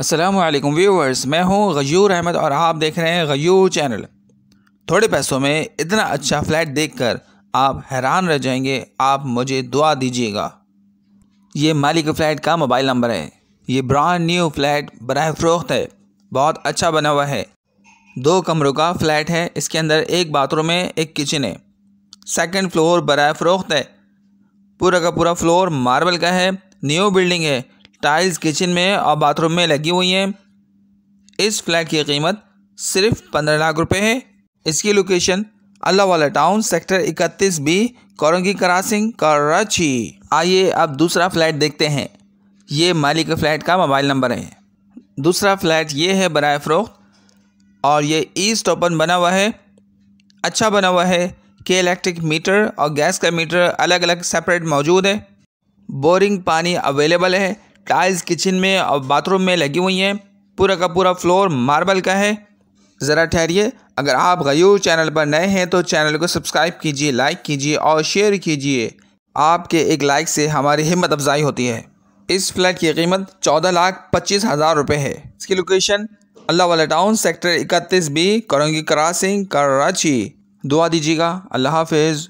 Aslam viewers मैं हूं गयूर अहमद और आप देख रहे हैं गयूर चैनल थोड़े पैसों में इतना अच्छा फ्लैट देखकर आप हैरान रह जाएंगे आप मुझे दुआ दीजिएगा ये मालिक फ़्लैट का मोबाइल नंबर है ये ब्रांड न्यू फ्लैट बर फ़रोख्त है बहुत अच्छा बना हुआ है दो कमरों का फ्लैट है इसके अंदर एक बाथरूम है एक किचन है सेकेंड फ्लोर बरह फ़रोख्त है पूरा का पूरा फ्लोर मार्बल का है न्यू बिल्डिंग है टाइल्स किचन में और बाथरूम में लगी हुई हैं इस फ्लैट की कीमत सिर्फ पंद्रह लाख रुपए है इसकी location Allah Wala town sector इकतीस बी कोरंगी करासिंग कराची आइए अब दूसरा फ्लैट देखते हैं ये मालिक फ्लैट का मोबाइल नंबर है दूसरा फ्लैट ये है बर फ़रोख्त और ये ईस्ट ओपन बना हुआ है अच्छा बना हुआ है कि इलेक्ट्रिक मीटर और गैस का मीटर अलग अलग सेपरेट मौजूद है बोरिंग पानी अवेलेबल है टाइल्स किचन में और बाथरूम में लगी हुई हैं पूरा का पूरा फ्लोर मार्बल का है ज़रा ठहरिए अगर आप गयूर चैनल पर नए हैं तो चैनल को सब्सक्राइब कीजिए लाइक कीजिए और शेयर कीजिए आपके एक लाइक से हमारी हिम्मत अफजाई होती है इस फ्लैट की कीमत चौदह लाख पच्चीस हज़ार रुपये है इसकी location Allah Wala town sector इकतीस बी करोंगी करासिंग कराची दुआ दीजिएगा अल्लाह हाफिज़